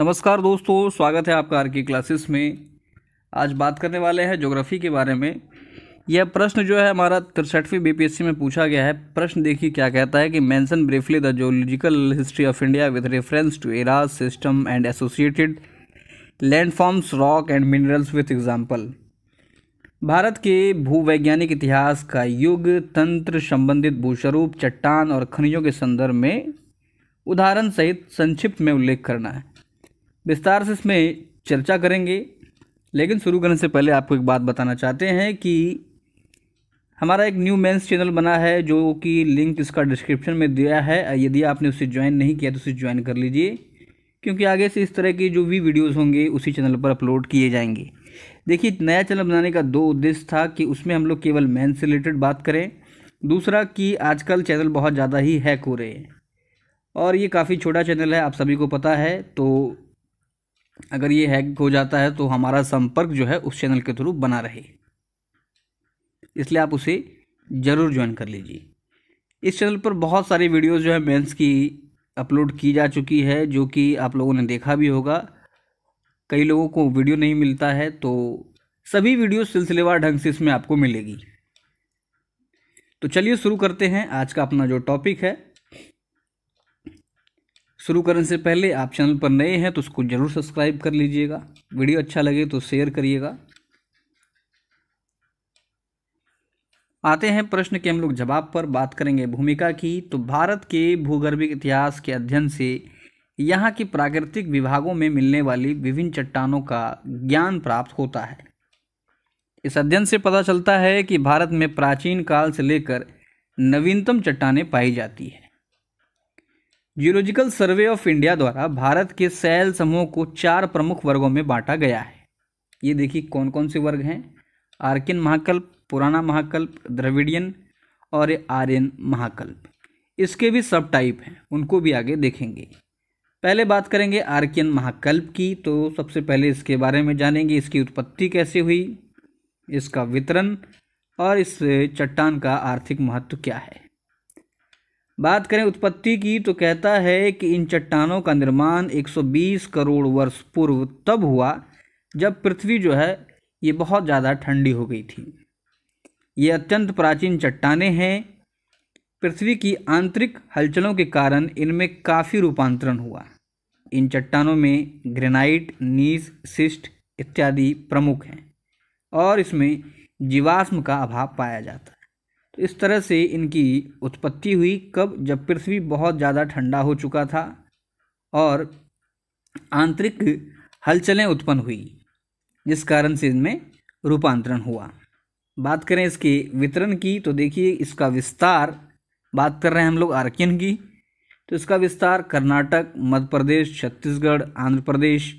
नमस्कार दोस्तों स्वागत है आपका आर की क्लासेस में आज बात करने वाले हैं ज्योग्राफी के बारे में यह प्रश्न जो है हमारा तिरसठवीं बीपीएससी में पूछा गया है प्रश्न देखिए क्या कहता है कि mention briefly the geological history of India with reference to eras system and associated landforms rock and minerals with example Bharat के भूवैज्ञानिक इतिहास का युग तंत्र संबंधित भूस्वरूप चट्टान और खनिजों के संदर्भ में उदाहरण सहित संक्षिप्त में उल्लेख करना है विस्तार से इसमें चर्चा करेंगे लेकिन शुरू करने से पहले आपको एक बात बताना चाहते हैं कि हमारा एक न्यू मेंस चैनल बना है जो कि लिंक इसका डिस्क्रिप्शन में दिया है यदि आपने उसे ज्वाइन नहीं किया तो उसे ज्वाइन कर लीजिए क्योंकि आगे से इस तरह के जो भी वीडियोस होंगे उसी चैनल पर अपलोड किए जाएंगे देखिए नया चैनल बनाने का दो उद्देश्य था कि उसमें हम लोग केवल मैन से रिलेटेड बात करें दूसरा कि आजकल चैनल बहुत ज़्यादा ही हैक हो रहे हैं और ये काफ़ी छोटा चैनल है आप सभी को पता है तो अगर ये हैक हो जाता है तो हमारा संपर्क जो है उस चैनल के थ्रू बना रहे इसलिए आप उसे ज़रूर ज्वाइन कर लीजिए इस चैनल पर बहुत सारी वीडियोस जो है मेंस की अपलोड की जा चुकी है जो कि आप लोगों ने देखा भी होगा कई लोगों को वीडियो नहीं मिलता है तो सभी वीडियो सिलसिलेवार ढंग से इसमें आपको मिलेगी तो चलिए शुरू करते हैं आज का अपना जो टॉपिक है शुरू करने से पहले आप चैनल पर नए हैं तो उसको ज़रूर सब्सक्राइब कर लीजिएगा वीडियो अच्छा लगे तो शेयर करिएगा आते हैं प्रश्न के हम लोग जवाब पर बात करेंगे भूमिका की तो भारत के भूगर्भिक इतिहास के अध्ययन से यहाँ के प्राकृतिक विभागों में मिलने वाली विभिन्न चट्टानों का ज्ञान प्राप्त होता है इस अध्ययन से पता चलता है कि भारत में प्राचीन काल से लेकर नवीनतम चट्टाने पाई जाती है जियोलॉजिकल सर्वे ऑफ इंडिया द्वारा भारत के सैल समूह को चार प्रमुख वर्गों में बांटा गया है ये देखिए कौन कौन से वर्ग हैं आर्किन महाकल्प पुराना महाकल्प द्रविडियन और आर्यन महाकल्प इसके भी सब टाइप हैं उनको भी आगे देखेंगे पहले बात करेंगे आर्कियन महाकल्प की तो सबसे पहले इसके बारे में जानेंगे इसकी उत्पत्ति कैसे हुई इसका वितरण और इस चट्टान का आर्थिक महत्व क्या है बात करें उत्पत्ति की तो कहता है कि इन चट्टानों का निर्माण 120 करोड़ वर्ष पूर्व तब हुआ जब पृथ्वी जो है ये बहुत ज़्यादा ठंडी हो गई थी ये अत्यंत प्राचीन चट्टाने हैं पृथ्वी की आंतरिक हलचलों के कारण इनमें काफ़ी रूपांतरण हुआ इन चट्टानों में ग्रेनाइट नीस सिस्ट इत्यादि प्रमुख हैं और इसमें जीवाश्म का अभाव पाया जाता है तो इस तरह से इनकी उत्पत्ति हुई कब जब पृथ्वी बहुत ज़्यादा ठंडा हो चुका था और आंतरिक हलचलें उत्पन्न हुई जिस कारण से इनमें रूपांतरण हुआ बात करें इसके वितरण की तो देखिए इसका विस्तार बात कर रहे हैं हम लोग आर्कियन की तो इसका विस्तार कर्नाटक मध्य प्रदेश छत्तीसगढ़ आंध्र प्रदेश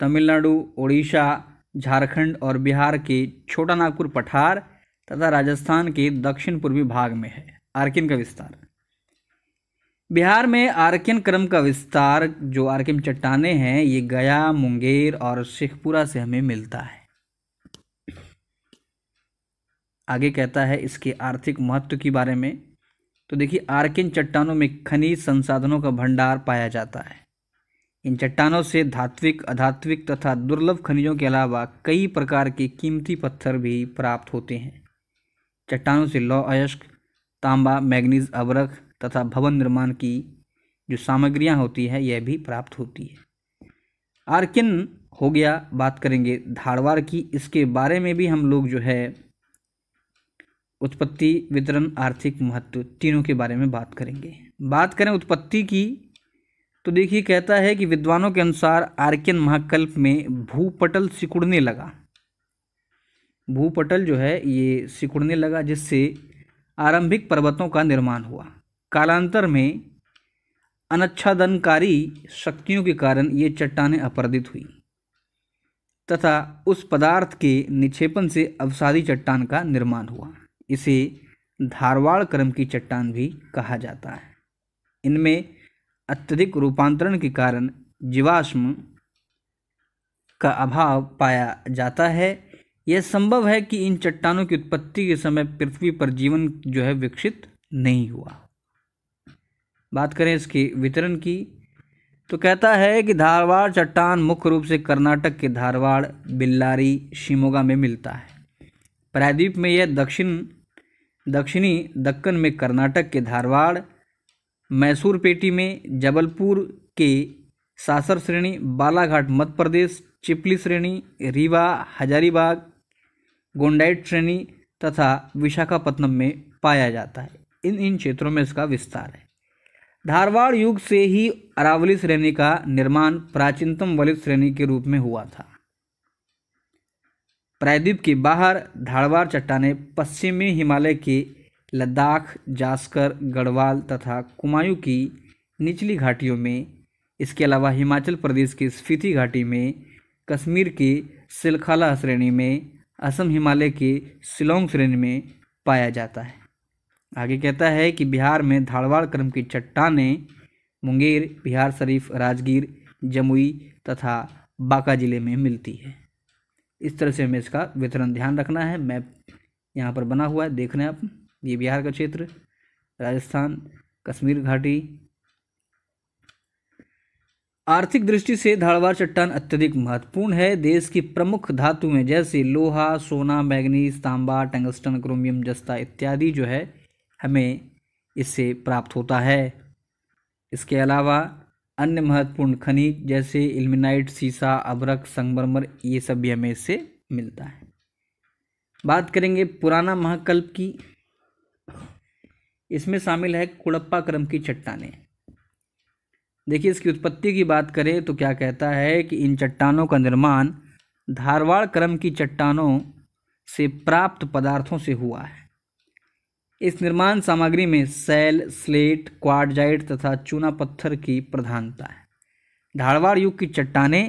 तमिलनाडु ओडिशा झारखंड और बिहार के छोटा नागपुर पठार तथा राजस्थान के दक्षिण पूर्वी भाग में है आर्किन का विस्तार बिहार में आर्किन क्रम का विस्तार जो आर्किन चट्टाने हैं ये गया मुंगेर और शेखपुरा से हमें मिलता है आगे कहता है इसके आर्थिक महत्व के बारे में तो देखिए आर्किन चट्टानों में खनिज संसाधनों का भंडार पाया जाता है इन चट्टानों से धात्विक अधात्विक तथा दुर्लभ खनिजों के अलावा कई प्रकार के कीमती पत्थर भी प्राप्त होते हैं चट्टानों से लौ अयस्क तांबा मैग्नीज अवरख तथा भवन निर्माण की जो सामग्रियां होती है यह भी प्राप्त होती है आर्किन हो गया बात करेंगे धारवाड़ की इसके बारे में भी हम लोग जो है उत्पत्ति वितरण आर्थिक महत्व तीनों के बारे में बात करेंगे बात करें उत्पत्ति की तो देखिए कहता है कि विद्वानों के अनुसार आर्कियन महाकल्प में भूपटल सिकुड़ने लगा भूपटल जो है ये सिकुड़ने लगा जिससे आरंभिक पर्वतों का निर्माण हुआ कालांतर में अनच्छादनकारी शक्तियों के कारण ये चट्टानें अपरदित हुई तथा उस पदार्थ के निक्षेपण से अवसादी चट्टान का निर्माण हुआ इसे धारवाड़ क्रम की चट्टान भी कहा जाता है इनमें अत्यधिक रूपांतरण के कारण जीवाश्म का अभाव पाया जाता है यह संभव है कि इन चट्टानों की उत्पत्ति के समय पृथ्वी पर जीवन जो है विकसित नहीं हुआ बात करें इसके वितरण की तो कहता है कि धारवाड़ चट्टान मुख्य रूप से कर्नाटक के धारवाड़ बिल्लारी शिमोगा में मिलता है प्रायद्वीप में यह दक्षिण दक्षिणी दक्कन में कर्नाटक के धारवाड़ मैसूर पेटी में जबलपुर के सासर श्रेणी बालाघाट मध्य प्रदेश चिपली श्रेणी रीवा हजारीबाग गोंडाइट श्रेणी तथा विशाखापत्तनम में पाया जाता है इन इन क्षेत्रों में इसका विस्तार है धारवाड़ युग से ही अरावली श्रेणी का निर्माण प्राचीनतम वलित श्रेणी के रूप में हुआ था प्रायद्वीप के बाहर धारवाड़ चट्टाने पश्चिमी हिमालय के लद्दाख जास्कर गढ़वाल तथा कुमायूं की निचली घाटियों में इसके अलावा हिमाचल प्रदेश की स्फीति घाटी में कश्मीर के सिलखला श्रेणी में असम हिमालय के शिलोंग श्रेणी में पाया जाता है आगे कहता है कि बिहार में धारवाड़ क्रम की चट्टाने मुंगेर बिहार शरीफ राजगीर जमुई तथा बांका जिले में मिलती है इस तरह से हमें इसका वितरण ध्यान रखना है मैप यहाँ पर बना हुआ है देख रहे हैं आप ये बिहार का क्षेत्र राजस्थान कश्मीर घाटी आर्थिक दृष्टि से धारवाड़ चट्टान अत्यधिक महत्वपूर्ण है देश की प्रमुख धातुएं जैसे लोहा सोना मैग्नीज तांबा टंगस्टन क्रोमियम जस्ता इत्यादि जो है हमें इससे प्राप्त होता है इसके अलावा अन्य महत्वपूर्ण खनिज जैसे इल्मिनाइट सीसा अबरक संगमरमर ये सब भी हमें इससे मिलता है बात करेंगे पुराना महाकल्प की इसमें शामिल है कुड़प्पा क्रम की चट्टानें देखिए इसकी उत्पत्ति की बात करें तो क्या कहता है कि इन चट्टानों का निर्माण धारवाड़ क्रम की चट्टानों से प्राप्त पदार्थों से हुआ है इस निर्माण सामग्री में सेल स्लेट क्वाडजाइट तथा चूना पत्थर की प्रधानता है धारवाड़ युग की चट्टाने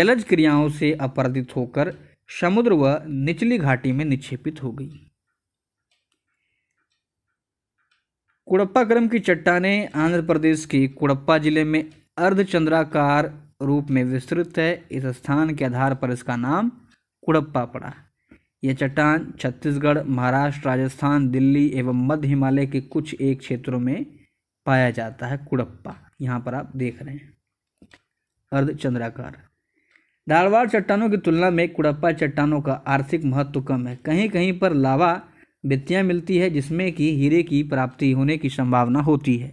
जलज क्रियाओं से अपराधित होकर समुद्र व निचली घाटी में निक्षेपित हो गई कुड़प्पाक्रम की चट्टाने आंध्र प्रदेश के कुड़प्पा जिले में अर्धचंद्राकार रूप में विस्तृत है इस स्थान के आधार पर इसका नाम कुड़प्पा पड़ा यह चट्टान छत्तीसगढ़ महाराष्ट्र राजस्थान दिल्ली एवं मध्य हिमालय के कुछ एक क्षेत्रों में पाया जाता है कुड़प्पा यहाँ पर आप देख रहे हैं अर्धचंद्राकार धारवाड़ चट्टानों की तुलना में कुड़प्पा चट्टानों का आर्थिक महत्व कम है कहीं कहीं पर लावा वित्तियाँ मिलती है जिसमें कि हीरे की प्राप्ति होने की संभावना होती है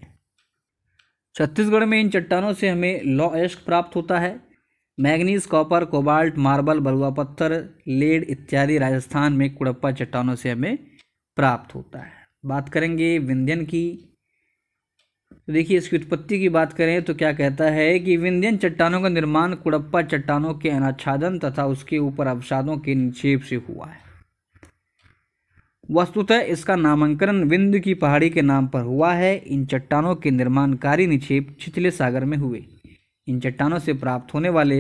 छत्तीसगढ़ में इन चट्टानों से हमें लौ एश्क प्राप्त होता है मैग्नीज कॉपर कोबाल्ट मार्बल बलुआ पत्थर लेड इत्यादि राजस्थान में कुड़प्पा चट्टानों से हमें प्राप्त होता है बात करेंगे विंध्यन की तो देखिए इसकी उत्पत्ति की बात करें तो क्या कहता है कि विंध्यन चट्टानों का निर्माण कुड़प्पा चट्टानों के अनाच्छादन तथा उसके ऊपर अवसादों के निक्षेप से हुआ है वस्तुतः इसका नामांकन विंध्य की पहाड़ी के नाम पर हुआ है इन चट्टानों के निर्माणकारी निक्षेप छिछले सागर में हुए इन चट्टानों से प्राप्त होने वाले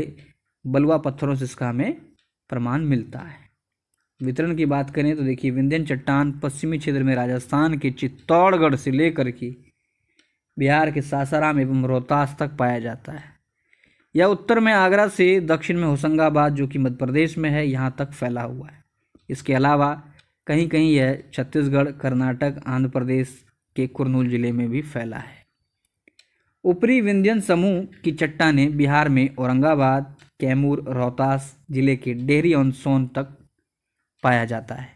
बलुआ पत्थरों से इसका हमें प्रमाण मिलता है वितरण की बात करें तो देखिए विंध्यन चट्टान पश्चिमी क्षेत्र में राजस्थान के चित्तौड़गढ़ से लेकर के बिहार के सासाराम एवं रोहतास तक पाया जाता है यह उत्तर में आगरा से दक्षिण में होशंगाबाद जो कि मध्य प्रदेश में है यहाँ तक फैला हुआ है इसके अलावा कहीं कहीं यह छत्तीसगढ़ कर्नाटक आंध्र प्रदेश के कुरनूल जिले में भी फैला है ऊपरी विंध्यन समूह की चट्टाने बिहार में औरंगाबाद कैमूर रोहतास जिले के डेहरी ऑन सोन तक पाया जाता है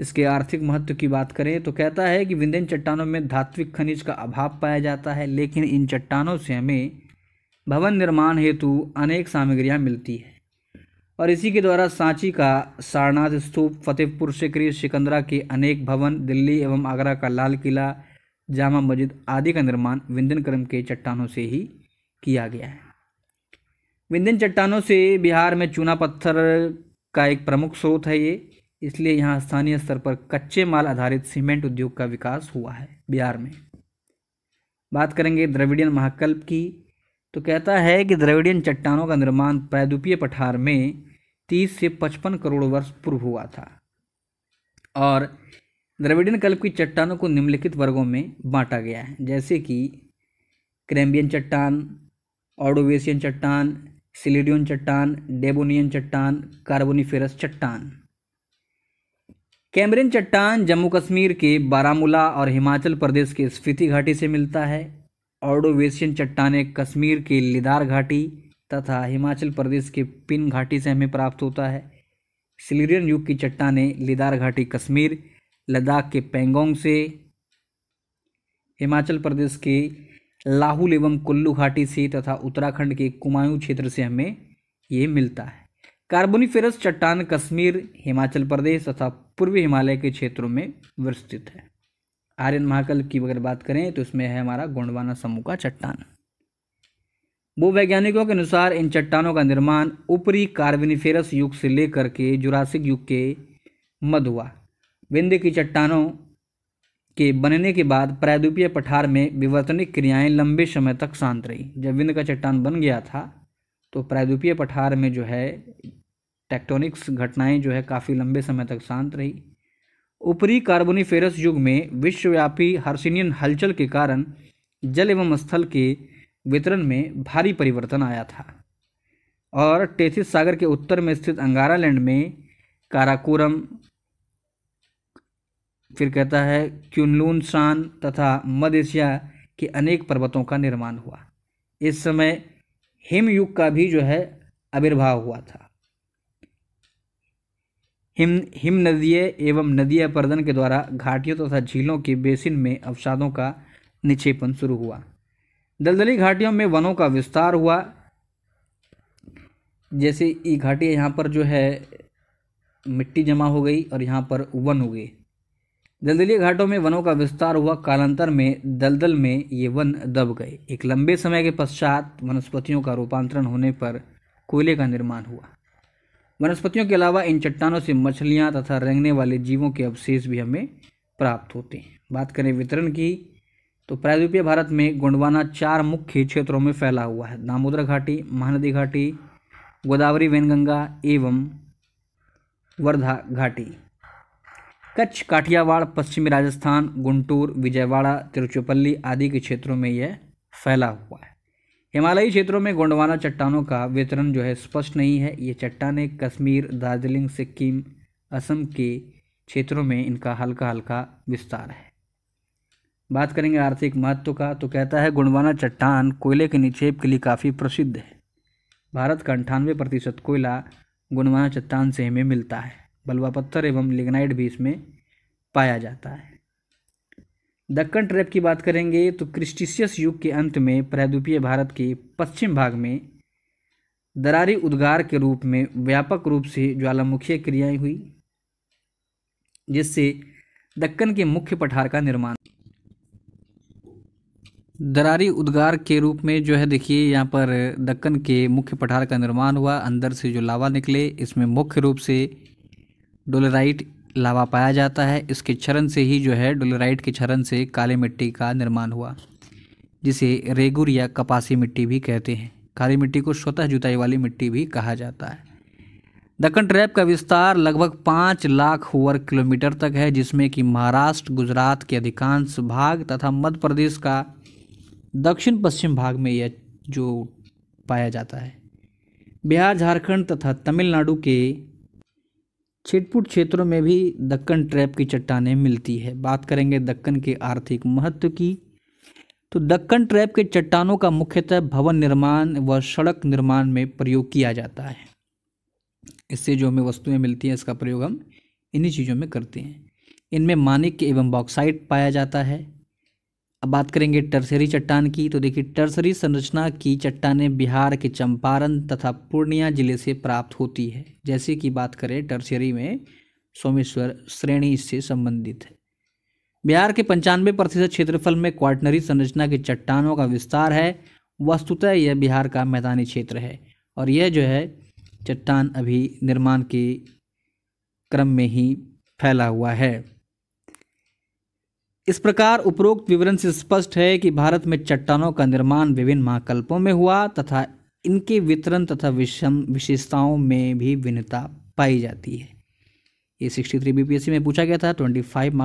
इसके आर्थिक महत्व की बात करें तो कहता है कि विंध्यन चट्टानों में धात्विक खनिज का अभाव पाया जाता है लेकिन इन चट्टानों से हमें भवन निर्माण हेतु अनेक सामग्रियाँ मिलती है और इसी के द्वारा सांची का सारनाथ स्तूप फतेहपुर सिकरी सिकंदरा के अनेक भवन दिल्ली एवं आगरा का लाल किला जामा मस्जिद आदि का निर्माण विंध्यन क्रम के चट्टानों से ही किया गया है विंध्यन चट्टानों से बिहार में चूना पत्थर का एक प्रमुख स्रोत है ये इसलिए यहाँ स्थानीय स्तर पर कच्चे माल आधारित सीमेंट उद्योग का विकास हुआ है बिहार में बात करेंगे द्रविडियन महाकल्प की तो कहता है कि द्रविडियन चट्टानों का निर्माण पैदुपीय पठार में तीस से पचपन करोड़ वर्ष पूर्व हुआ था और द्रविडियन कल्प की चट्टानों को निम्नलिखित वर्गों में बांटा गया है जैसे कि क्रेम्बियन चट्टान ऑडोवेशियन चट्टान सिलिडियन चट्टान डेबोनियन चट्टान कार्बोनीफेरस चट्टान कैमरिन चट्टान जम्मू कश्मीर के बारामूला और हिमाचल प्रदेश के स्फीति घाटी से मिलता है ऑर्डोवेशियन चट्टाने कश्मीर के लिदार घाटी तथा हिमाचल प्रदेश के पिन घाटी से हमें प्राप्त होता है सिलरियन युग की चट्टाने लिदार घाटी कश्मीर लद्दाख के पेंगोंग से हिमाचल प्रदेश के लाहुल एवं कुल्लू घाटी से तथा उत्तराखंड के कुमायूं क्षेत्र से हमें ये मिलता है कार्बोनीफेरस चट्टान कश्मीर हिमाचल प्रदेश तथा पूर्वी हिमालय के क्षेत्रों में विस्तृत है आर्यन महाकल की अगर बात करें तो इसमें है हमारा गोंडवाना समूह का चट्टान भूवैज्ञानिकों के अनुसार इन चट्टानों का निर्माण ऊपरी कार्बनिफेरस युग से लेकर के जुरासिक युग के मध्य हुआ विंध्य की चट्टानों के बनने के बाद प्रायद्वीपीय पठार में विवर्तनिक क्रियाएं लंबे समय तक शांत रही जब विंध्य का चट्टान बन गया था तो प्रायद्वीपीय पठार में जो है टेक्टोनिक्स घटनाएं जो है काफ़ी लंबे समय तक शांत रही ऊपरी कार्बोनिफेरस युग में विश्वव्यापी हर्सिनियन हलचल के कारण जल एवं स्थल के वितरण में भारी परिवर्तन आया था और टेथिस सागर के उत्तर में स्थित अंगारा लैंड में काराकोरम फिर कहता है क्यूनलून शान तथा मध्य एशिया के अनेक पर्वतों का निर्माण हुआ इस समय हिमयुग का भी जो है आविर्भाव हुआ था हिम हिम नदीय एवं नदीय प्रदन के द्वारा घाटियों तथा तो झीलों के बेसिन में अवसादों का निक्षेपण शुरू हुआ दलदली घाटियों में वनों का विस्तार हुआ जैसे ये घाटियाँ यहाँ पर जो है मिट्टी जमा हो गई और यहाँ पर वन हो गए दलदली घाटों में वनों का विस्तार हुआ कालांतर में दलदल में ये वन दब गए एक लंबे समय के पश्चात वनस्पतियों का रूपांतरण होने पर कोयले का निर्माण हुआ वनस्पतियों के अलावा इन चट्टानों से मछलियाँ तथा रेंगने वाले जीवों के अवशेष भी हमें प्राप्त होते हैं बात करें वितरण की तो प्रायद्वीपीय भारत में गोंडवाना चार मुख्य क्षेत्रों में फैला हुआ है दामोदर घाटी महानदी घाटी गोदावरी वैनगंगा एवं वर्धा घाटी कच्छ काठियावाड़ पश्चिमी राजस्थान गुंटूर विजयवाड़ा तिरुचुपल्ली आदि के क्षेत्रों में यह फैला हुआ है हिमालयी क्षेत्रों में गोंडवाना चट्टानों का वितरण जो है स्पष्ट नहीं है ये चट्टानें कश्मीर दार्जिलिंग सिक्किम असम के क्षेत्रों में इनका हल्का हल्का विस्तार है बात करेंगे आर्थिक महत्व का तो कहता है गुंडवाना चट्टान कोयले के निक्षेप के लिए काफ़ी प्रसिद्ध है भारत का अंठानवे प्रतिशत कोयला गुंडवाना चट्टान से हमें मिलता है बलवा पत्थर एवं लिग्नाइट भी इसमें पाया जाता है दक्कन ट्रैप की बात करेंगे तो क्रिस्टिशियस युग के अंत में प्रायद्वीपीय भारत के पश्चिम भाग में दरारी उद्गार के रूप में व्यापक रूप से ज्वालामुखीय क्रियाएं हुई जिससे दक्कन के मुख्य पठार का निर्माण दरारी उद्गार के रूप में जो है देखिए यहाँ पर दक्कन के मुख्य पठार का निर्माण हुआ अंदर से जो लावा निकले इसमें मुख्य रूप से डोलेराइट लावा पाया जाता है इसके क्षरण से ही जो है डोलेराइट के क्षरण से काली मिट्टी का निर्माण हुआ जिसे रेगुर या कपासी मिट्टी भी कहते हैं काली मिट्टी को स्वतः जुताई वाली मिट्टी भी कहा जाता है दक्कन ट्रैप का विस्तार लगभग पाँच लाख वर्ग किलोमीटर तक है जिसमें कि महाराष्ट्र गुजरात के अधिकांश भाग तथा मध्य प्रदेश का दक्षिण पश्चिम भाग में यह जो पाया जाता है बिहार झारखंड तथा तमिलनाडु के छिटपुट क्षेत्रों में भी दक्कन ट्रैप की चट्टानें मिलती है बात करेंगे दक्कन के आर्थिक महत्व की तो दक्कन ट्रैप के चट्टानों का मुख्यतः भवन निर्माण व सड़क निर्माण में प्रयोग किया जाता है इससे जो हमें वस्तुएं मिलती हैं इसका प्रयोग हम इन्हीं चीज़ों में करते हैं इनमें मानिक एवं बॉक्साइट पाया जाता है अब बात करेंगे टर्सरी चट्टान की तो देखिए टर्सरी संरचना की चट्टानें बिहार के चंपारण तथा पूर्णिया जिले से प्राप्त होती है जैसे कि बात करें टर्सरी में सोमेश्वर श्रेणी से संबंधित है बिहार के पंचानवे प्रतिशत क्षेत्रफल में क्वार्टनरी संरचना की चट्टानों का विस्तार है वस्तुतः यह बिहार का मैदानी क्षेत्र है और यह जो है चट्टान अभी निर्माण के क्रम में ही फैला हुआ है इस प्रकार उपरोक्त विवरण से स्पष्ट है कि भारत में चट्टानों का निर्माण विभिन्न महाकल्पों में हुआ तथा इनके वितरण तथा विषम विशेषताओं में भी भिन्नता पाई जाती है ये सिक्सटी थ्री बीपीएससी में पूछा गया था ट्वेंटी फाइव मार्क्स